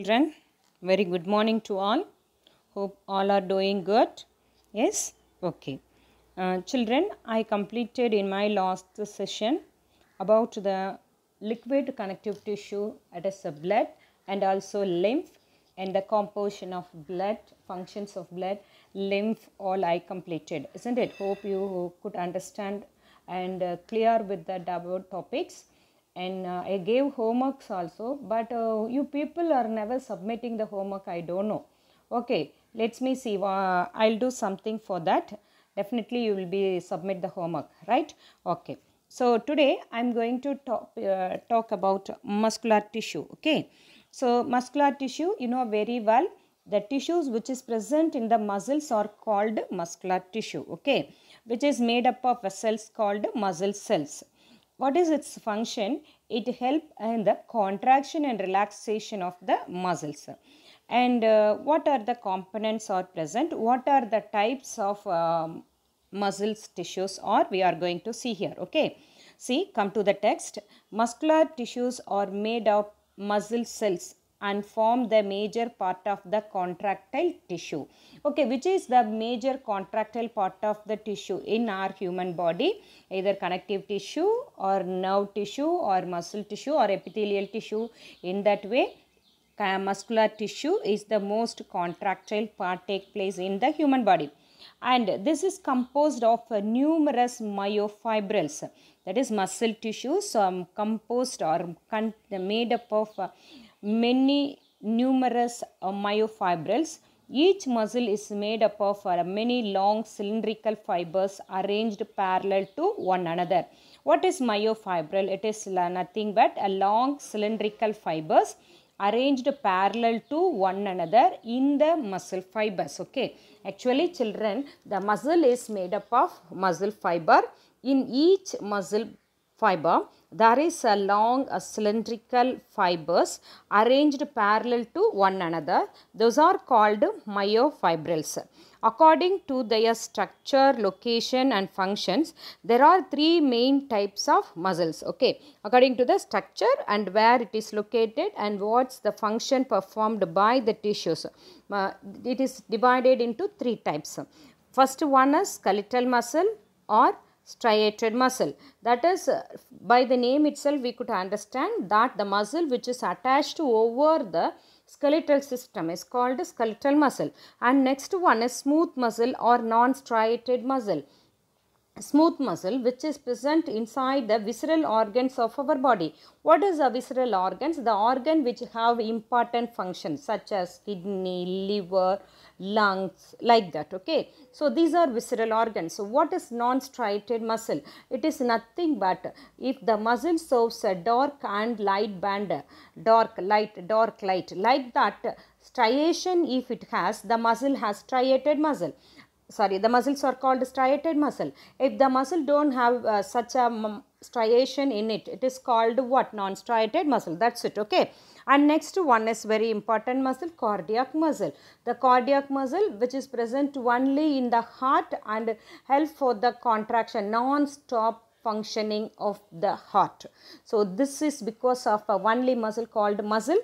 children very good morning to all hope all are doing good yes okay uh, children i completed in my last session about the liquid connective tissue that is a blood and also lymph and the composition of blood functions of blood lymph all i completed isn't it hope you could understand and uh, clear with the double topics and uh, I gave homeworks also, but uh, you people are never submitting the homework. I don't know. Okay, let me see. Uh, I'll do something for that. Definitely, you will be submit the homework, right? Okay. So today I'm going to talk uh, talk about muscular tissue. Okay, so muscular tissue, you know very well. The tissues which is present in the muscles are called muscular tissue. Okay, which is made up of vessels called muscle cells what is its function? It help in the contraction and relaxation of the muscles. And uh, what are the components are present? What are the types of um, muscles, tissues or we are going to see here. Okay. See, come to the text. Muscular tissues are made of muscle cells and form the major part of the contractile tissue. Okay, which is the major contractile part of the tissue in our human body, either connective tissue or nerve tissue or muscle tissue or epithelial tissue. In that way, muscular tissue is the most contractile part take place in the human body. And this is composed of numerous myofibrils that is muscle tissues um, composed or made up of uh, many numerous uh, myofibrils. Each muscle is made up of uh, many long cylindrical fibers arranged parallel to one another. What is myofibril? It is uh, nothing but a long cylindrical fibers arranged parallel to one another in the muscle fibers. Okay. Actually children, the muscle is made up of muscle fiber. In each muscle fiber. There is a long a cylindrical fibers arranged parallel to one another. Those are called myofibrils. According to their structure, location and functions, there are three main types of muscles. Okay, according to the structure and where it is located and what's the function performed by the tissues. Uh, it is divided into three types. First one is skeletal muscle or striated muscle. That is uh, by the name itself we could understand that the muscle which is attached over the skeletal system is called skeletal muscle and next one is smooth muscle or non-striated muscle smooth muscle which is present inside the visceral organs of our body. What is a visceral organs? The organ which have important functions such as kidney, liver, lungs like that okay so these are visceral organs so what is non-striated muscle it is nothing but if the muscle serves a dark and light band dark light dark light like that striation if it has the muscle has striated muscle sorry the muscles are called striated muscle if the muscle don't have uh, such a mm, striation in it. It is called what? Non-striated muscle. That's it. Okay. And next one is very important muscle, cardiac muscle. The cardiac muscle which is present only in the heart and help for the contraction, non-stop functioning of the heart. So, this is because of a only muscle called muscle,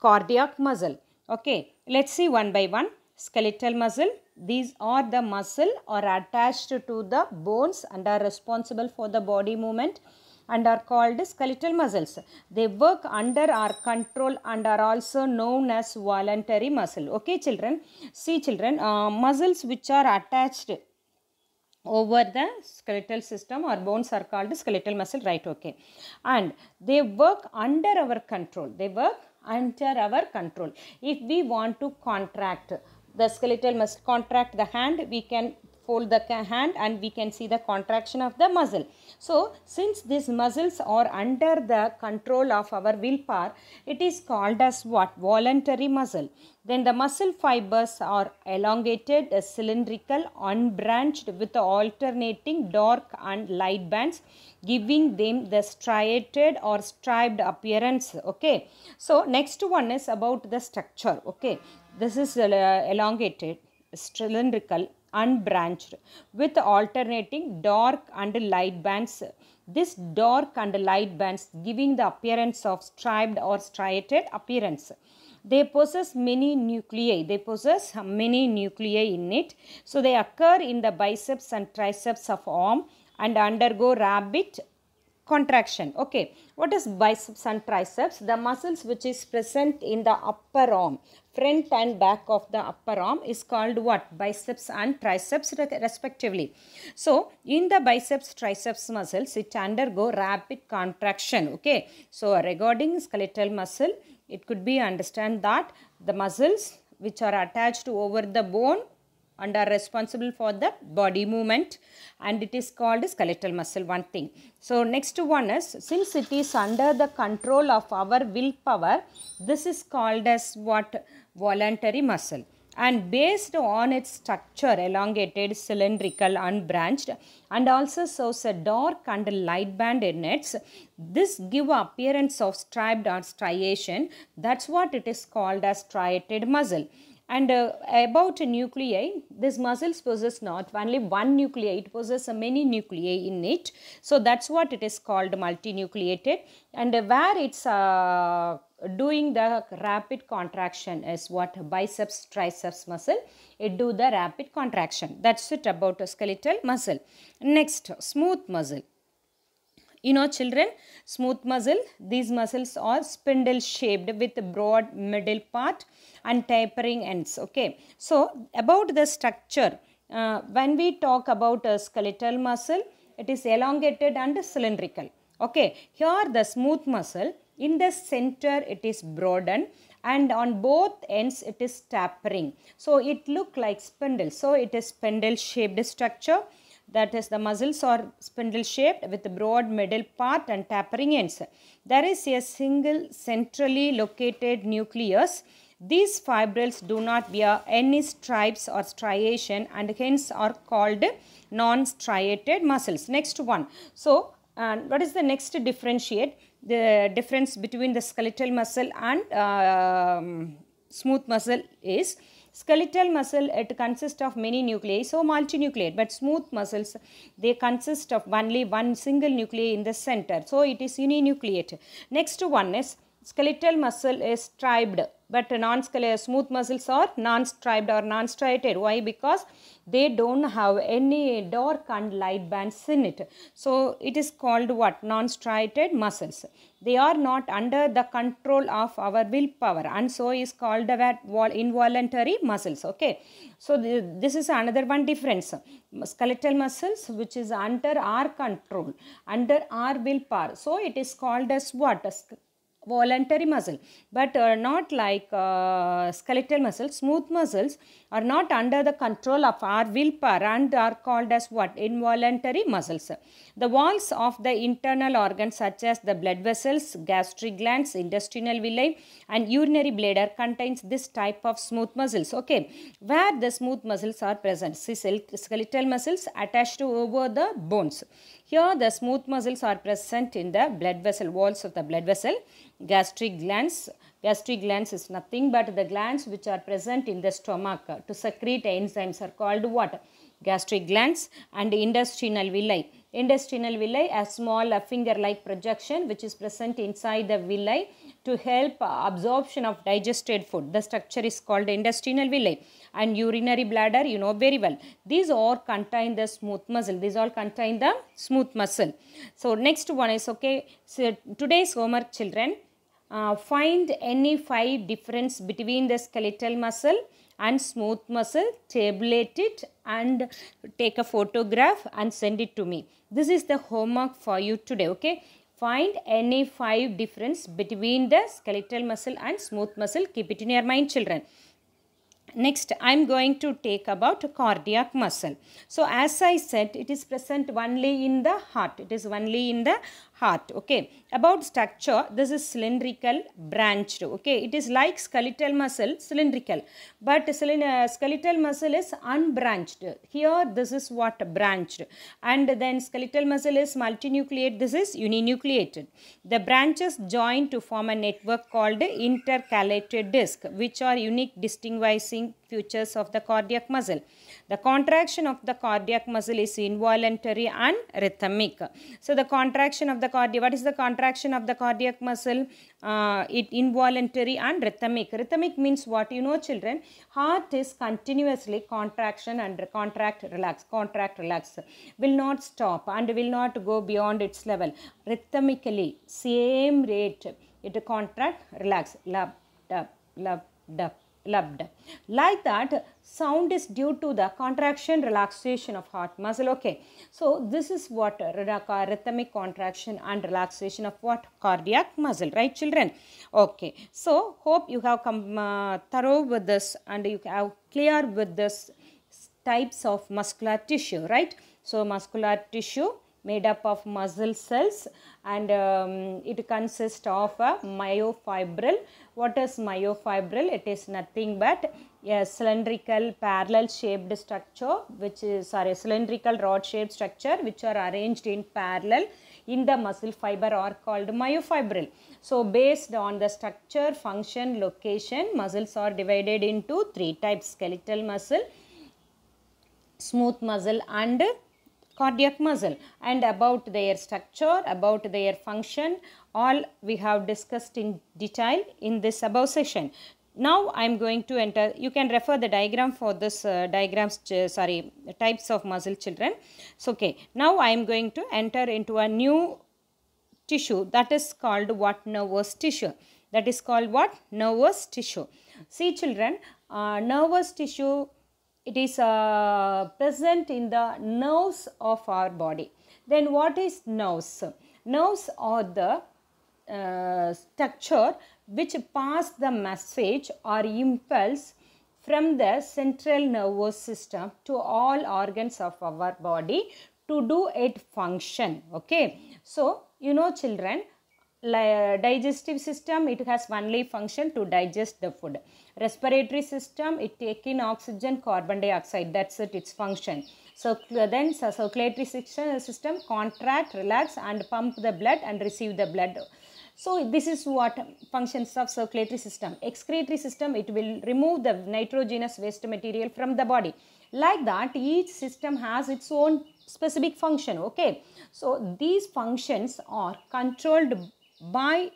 cardiac muscle. Okay. Let's see one by one. Skeletal muscle, these are the muscle are attached to the bones and are responsible for the body movement and are called skeletal muscles. They work under our control and are also known as voluntary muscle. Okay children, see children, uh, muscles which are attached over the skeletal system or bones are called skeletal muscle, right? Okay. And they work under our control. They work under our control. If we want to contract, the skeletal must contract the hand, we can hold the hand and we can see the contraction of the muscle. So, since these muscles are under the control of our willpower, it is called as what? Voluntary muscle. Then the muscle fibers are elongated, uh, cylindrical, unbranched with alternating dark and light bands giving them the striated or striped appearance. Okay. So, next one is about the structure. Okay. This is uh, elongated, cylindrical, unbranched with alternating dark and light bands. This dark and light bands giving the appearance of striped or striated appearance. They possess many nuclei. They possess many nuclei in it. So they occur in the biceps and triceps of arm and undergo rapid contraction. Okay, what is biceps and triceps? The muscles which is present in the upper arm front and back of the upper arm is called what? Biceps and triceps respectively. So, in the biceps triceps muscles, it undergo rapid contraction. Okay. So, regarding skeletal muscle, it could be understand that the muscles which are attached over the bone and are responsible for the body movement and it is called skeletal muscle one thing. So next one is since it is under the control of our willpower this is called as what voluntary muscle and based on its structure elongated cylindrical unbranched and also shows a dark and light band in it this give appearance of striped or striation that's what it is called as striated muscle and uh, about nuclei this muscles possess not only one nuclei it possesses many nuclei in it so that's what it is called multinucleated and uh, where its uh, doing the rapid contraction is what biceps triceps muscle it do the rapid contraction that's it about a skeletal muscle next smooth muscle you know children smooth muscle these muscles are spindle shaped with broad middle part and tapering ends okay so about the structure uh, when we talk about a skeletal muscle it is elongated and cylindrical okay here the smooth muscle in the center it is broadened and on both ends it is tapering. So it look like spindle. So it is spindle shaped structure that is the muscles are spindle shaped with broad middle part and tapering ends. There is a single centrally located nucleus. These fibrils do not bear any stripes or striation and hence are called non-striated muscles. Next one. So and what is the next differentiate? the difference between the skeletal muscle and um, smooth muscle is skeletal muscle it consists of many nuclei so multinucleate but smooth muscles they consist of only one single nuclei in the center so it is uninucleate next one is skeletal muscle is striped but non-smooth uh, muscles are non-striped or non-striated. Why? Because they don't have any dark and light bands in it. So it is called what? Non-striated muscles. They are not under the control of our willpower and so is called the involuntary muscles. Okay. So this is another one difference. Skeletal muscles which is under our control, under our willpower. So it is called as what? voluntary muscle but uh, not like uh, skeletal muscles smooth muscles are not under the control of our willpower and are called as what involuntary muscles the walls of the internal organs such as the blood vessels gastric glands intestinal villi and urinary bladder contains this type of smooth muscles okay where the smooth muscles are present skeletal muscles attached over the bones here the smooth muscles are present in the blood vessel walls of the blood vessel. Gastric glands, gastric glands is nothing but the glands which are present in the stomach to secrete enzymes are called what? Gastric glands and intestinal villi. Intestinal villi a small finger like projection which is present inside the villi to help absorption of digested food. The structure is called intestinal villi and urinary bladder you know very well. These all contain the smooth muscle. These all contain the smooth muscle. So next one is okay. So today's homework children uh, find any five difference between the skeletal muscle and smooth muscle tabulate it and take a photograph and send it to me this is the homework for you today okay Find any five difference between the skeletal muscle and smooth muscle. Keep it in your mind children. Next, I am going to take about cardiac muscle. So, as I said, it is present only in the heart. It is only in the heart. Okay. About structure, this is cylindrical branched. Okay. It is like skeletal muscle, cylindrical. But uh, skeletal muscle is unbranched. Here, this is what branched. And then skeletal muscle is multinucleate. This is uninucleated. The branches join to form a network called intercalated disc, which are unique, distinguishing moving features of the cardiac muscle. The contraction of the cardiac muscle is involuntary and rhythmic. So the contraction of the cardiac, what is the contraction of the cardiac muscle? Uh, it involuntary and rhythmic. Rhythmic means what you know children, heart is continuously contraction and contract relax, contract relax, will not stop and will not go beyond its level. Rhythmically, same rate, it contract, relax, lap, dub, lap, dub loved. Like that, sound is due to the contraction relaxation of heart muscle. Okay, so this is what rhythmic contraction and relaxation of what cardiac muscle, right, children? Okay, so hope you have come uh, thorough with this and you have clear with this types of muscular tissue, right? So muscular tissue made up of muscle cells and um, it consists of a myofibril. What is myofibril? It is nothing but a cylindrical parallel shaped structure which is sorry cylindrical rod shaped structure which are arranged in parallel in the muscle fiber are called myofibril. So, based on the structure, function, location, muscles are divided into three types skeletal muscle, smooth muscle and cardiac muscle and about their structure, about their function, all we have discussed in detail in this above session. Now I am going to enter, you can refer the diagram for this uh, diagrams, uh, sorry, types of muscle children. So, okay, now I am going to enter into a new tissue that is called what nervous tissue. That is called what? Nervous tissue. See children, uh, nervous tissue it is uh, present in the nerves of our body. Then what is nerves? Nerves are the uh, structure which pass the message or impulse from the central nervous system to all organs of our body to do its function. Okay. So, you know children, digestive system, it has only function to digest the food respiratory system it take in oxygen carbon dioxide that's it its function so then so circulatory system, system contract relax and pump the blood and receive the blood so this is what functions of circulatory system. Excretory system, it will remove the nitrogenous waste material from the body. Like that, each system has its own specific function, okay. So these functions are controlled by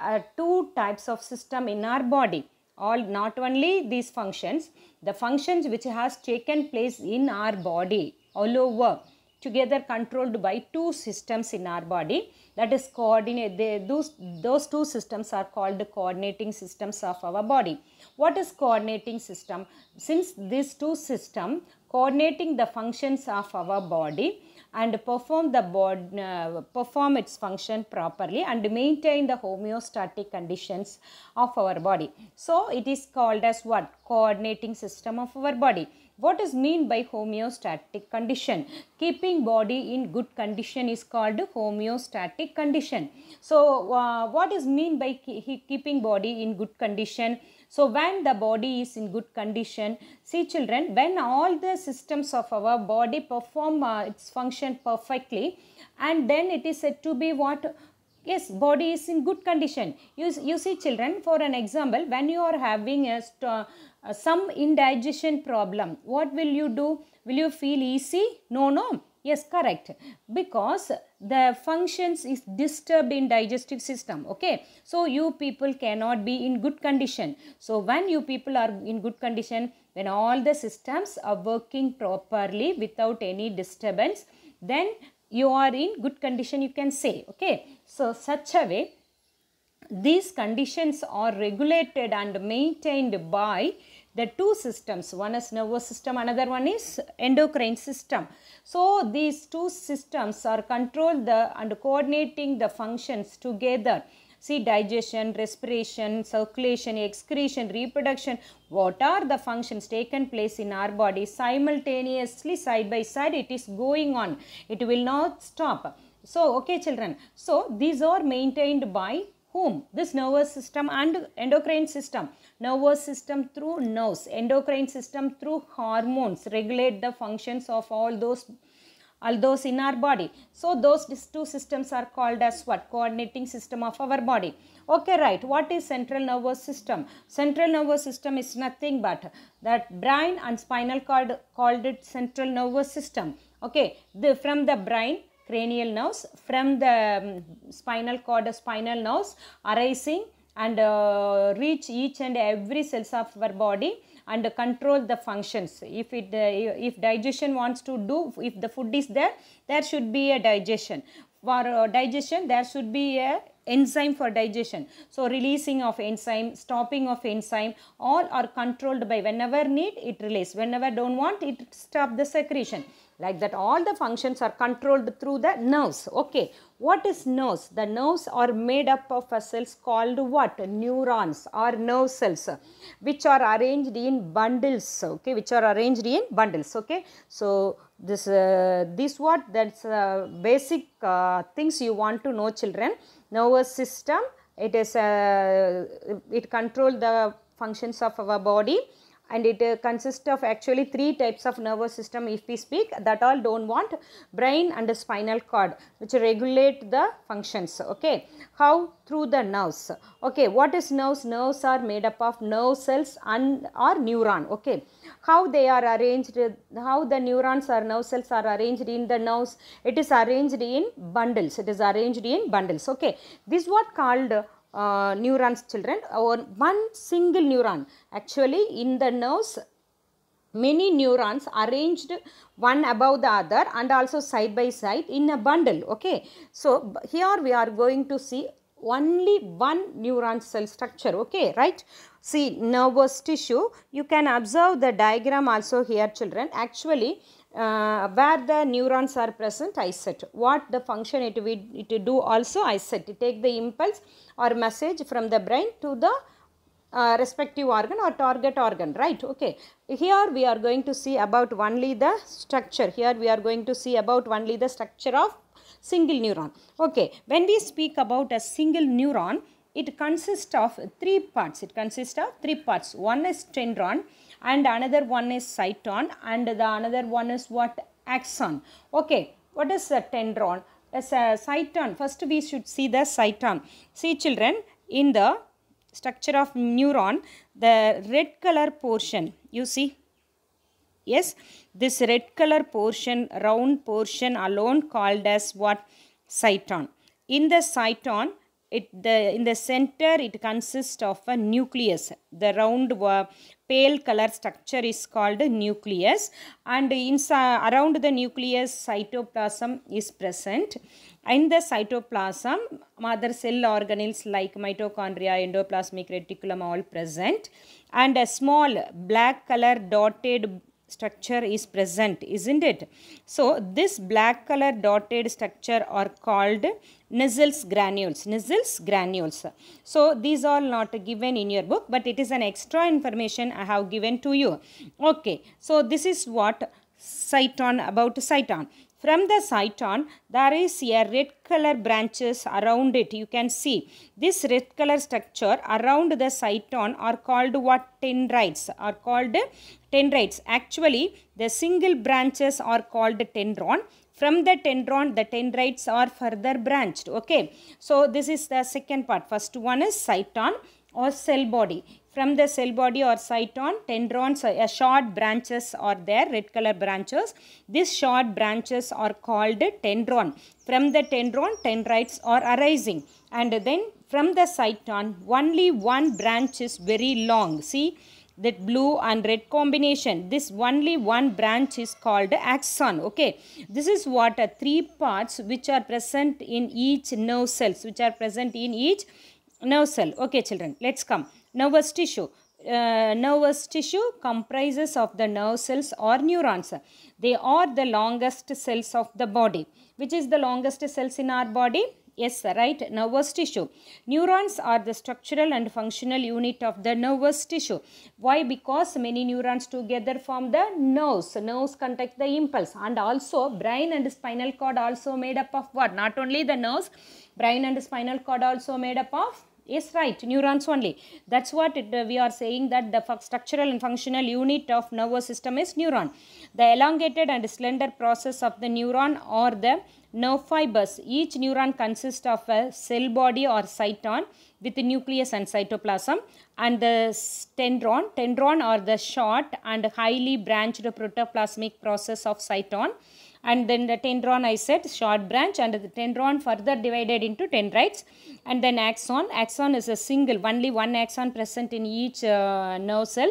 uh, two types of system in our body all not only these functions, the functions which has taken place in our body all over together controlled by two systems in our body that is coordinate they, those those two systems are called the coordinating systems of our body what is coordinating system since these two system coordinating the functions of our body and perform the board uh, perform its function properly and maintain the homeostatic conditions of our body. So it is called as what? Coordinating system of our body. What is mean by homeostatic condition? Keeping body in good condition is called homeostatic condition. So uh, what is mean by keeping body in good condition? So when the body is in good condition, see children, when all the systems of our body perform uh, its function perfectly and then it is said to be what yes body is in good condition you, you see children for an example when you are having a uh, some indigestion problem what will you do will you feel easy no no yes correct because the functions is disturbed in digestive system okay so you people cannot be in good condition so when you people are in good condition when all the systems are working properly without any disturbance then you are in good condition you can say okay so such a way these conditions are regulated and maintained by the two systems one is nervous system another one is endocrine system so these two systems are control the and coordinating the functions together see digestion respiration circulation excretion reproduction what are the functions taken place in our body simultaneously side by side it is going on it will not stop so okay children so these are maintained by whom? This nervous system and endocrine system. Nervous system through nerves, endocrine system through hormones regulate the functions of all those all those in our body. So those two systems are called as what? Coordinating system of our body. Okay, right. What is central nervous system? Central nervous system is nothing but that brain and spinal cord called it central nervous system. Okay, the, from the brain cranial nerves from the um, spinal cord, spinal nerves arising and uh, reach each and every cells of our body and uh, control the functions. If it, uh, if digestion wants to do, if the food is there, there should be a digestion. For uh, digestion, there should be a enzyme for digestion. So, releasing of enzyme, stopping of enzyme, all are controlled by whenever need, it release. Whenever don't want, it stop the secretion like that all the functions are controlled through the nerves okay what is nerves the nerves are made up of cells called what neurons or nerve cells which are arranged in bundles okay which are arranged in bundles okay so this uh, this what that's uh, basic uh, things you want to know children nervous system it is uh, it control the functions of our body and it uh, consists of actually three types of nervous system if we speak that all don't want brain and spinal cord which regulate the functions okay how through the nerves okay what is nerves nerves are made up of nerve cells and or neuron okay how they are arranged how the neurons or nerve cells are arranged in the nerves it is arranged in bundles it is arranged in bundles okay this what called neurons children uh, or one single neuron actually in the nerves many neurons arranged one above the other and also side by side in a bundle okay so here we are going to see only one neuron cell structure okay right see nervous tissue you can observe the diagram also here children actually uh, where the neurons are present I set. What the function it will it do also I set. To take the impulse or message from the brain to the uh, respective organ or target organ right okay here we are going to see about only the structure here we are going to see about only the structure of single neuron okay when we speak about a single neuron it consists of three parts it consists of three parts one is dendron and another one is cyton and the another one is what axon okay what is a tendron as a cyton first we should see the cyton see children in the structure of neuron the red color portion you see yes this red color portion round portion alone called as what cyton in the cyton it the in the center it consists of a nucleus the round uh, pale color structure is called nucleus and inside around the nucleus cytoplasm is present in the cytoplasm mother cell organelles like mitochondria endoplasmic reticulum all present and a small black color dotted structure is present isn't it so this black color dotted structure are called Nizzles granules, Nizzles granules. So these are not given in your book but it is an extra information I have given to you. Okay, so this is what Cyton about Cyton. From the cyton, there is a red color branches around it. You can see this red color structure around the cyton are called what tendrites are called tendrites. Actually, the single branches are called tendron from the tendron the tendrites are further branched okay so this is the second part first one is cyton or cell body from the cell body or cyton, tendrons, a uh, short branches are there, red color branches. These short branches are called tendron. From the tendron, tendrites are arising. And then from the cyton, only one branch is very long. See, that blue and red combination. This only one branch is called axon. Okay. This is what are uh, three parts which are present in each nerve cells, which are present in each nerve cell. Okay, children, let's come. Nervous tissue. Uh, nervous tissue comprises of the nerve cells or neurons. They are the longest cells of the body. Which is the longest cells in our body? Yes, right, nervous tissue. Neurons are the structural and functional unit of the nervous tissue. Why? Because many neurons together form the nerves. Nerves conduct the impulse and also brain and spinal cord also made up of what? Not only the nerves, brain and spinal cord also made up of Yes, right, neurons only. That's what it, uh, we are saying that the structural and functional unit of nervous system is neuron. The elongated and slender process of the neuron or the nerve fibers. Each neuron consists of a cell body or cyton with the nucleus and cytoplasm and the dendron. Dendron are the short and highly branched protoplasmic process of cyton and then the tendron I said short branch and the tendron further divided into dendrites and then axon. Axon is a single, only one axon present in each uh, nerve cell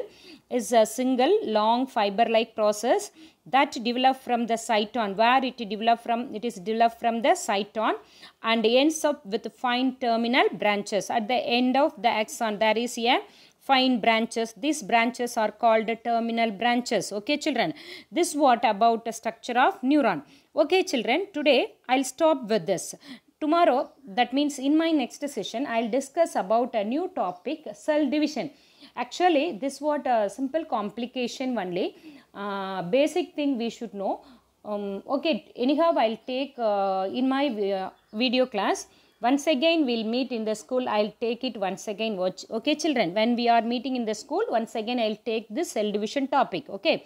is a single long fiber like process that develop from the cyton where it developed from it is developed from the cyton and ends up with fine terminal branches at the end of the axon there is a fine branches. These branches are called terminal branches. Okay children, this what about the structure of neuron. Okay children, today I'll stop with this. Tomorrow, that means in my next session, I'll discuss about a new topic, cell division. Actually, this what a simple complication only. Uh, basic thing we should know. Um, okay, anyhow, I'll take uh, in my uh, video class. Once again, we'll meet in the school. I'll take it once again. Watch. Okay, children. When we are meeting in the school, once again, I'll take this cell division topic. Okay.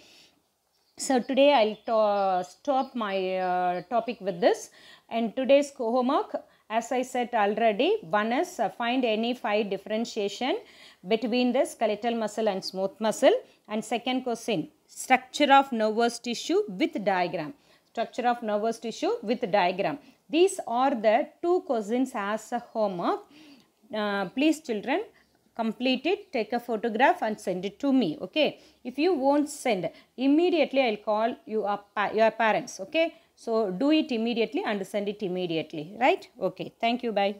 So today I'll to stop my uh, topic with this and today's homework as I said already one is uh, find any five differentiation between the skeletal muscle and smooth muscle and second question structure of nervous tissue with diagram structure of nervous tissue with diagram these are the two questions as a homework. Uh, please children complete it, take a photograph and send it to me, okay. If you won't send, immediately I'll call you up, your parents, okay. So, do it immediately and send it immediately, right? Okay, thank you, bye.